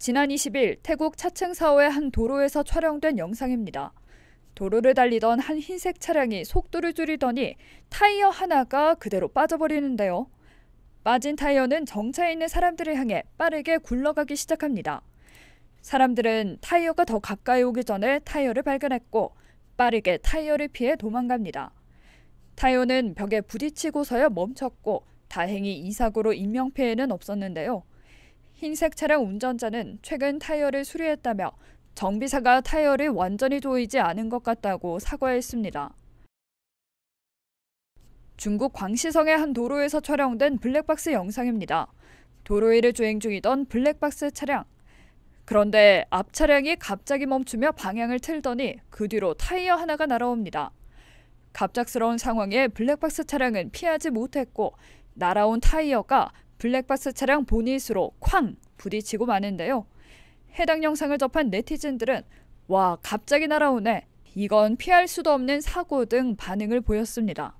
지난 20일 태국 차층사오의 한 도로에서 촬영된 영상입니다. 도로를 달리던 한 흰색 차량이 속도를 줄이더니 타이어 하나가 그대로 빠져버리는데요. 빠진 타이어는 정차에 있는 사람들을 향해 빠르게 굴러가기 시작합니다. 사람들은 타이어가 더 가까이 오기 전에 타이어를 발견했고 빠르게 타이어를 피해 도망갑니다. 타이어는 벽에 부딪히고서야 멈췄고 다행히 이 사고로 인명피해는 없었는데요. 흰색 차량 운전자는 최근 타이어를 수리했다며 정비사가 타이어를 완전히 조이지 않은 것 같다고 사과했습니다. 중국 광시성의 한 도로에서 촬영된 블랙박스 영상입니다. 도로 위를 주행 중이던 블랙박스 차량. 그런데 앞 차량이 갑자기 멈추며 방향을 틀더니 그 뒤로 타이어 하나가 날아옵니다. 갑작스러운 상황에 블랙박스 차량은 피하지 못했고 날아온 타이어가 블랙박스 차량 보닛으로 쾅 부딪히고 마는데요. 해당 영상을 접한 네티즌들은 와 갑자기 날아오네 이건 피할 수도 없는 사고 등 반응을 보였습니다.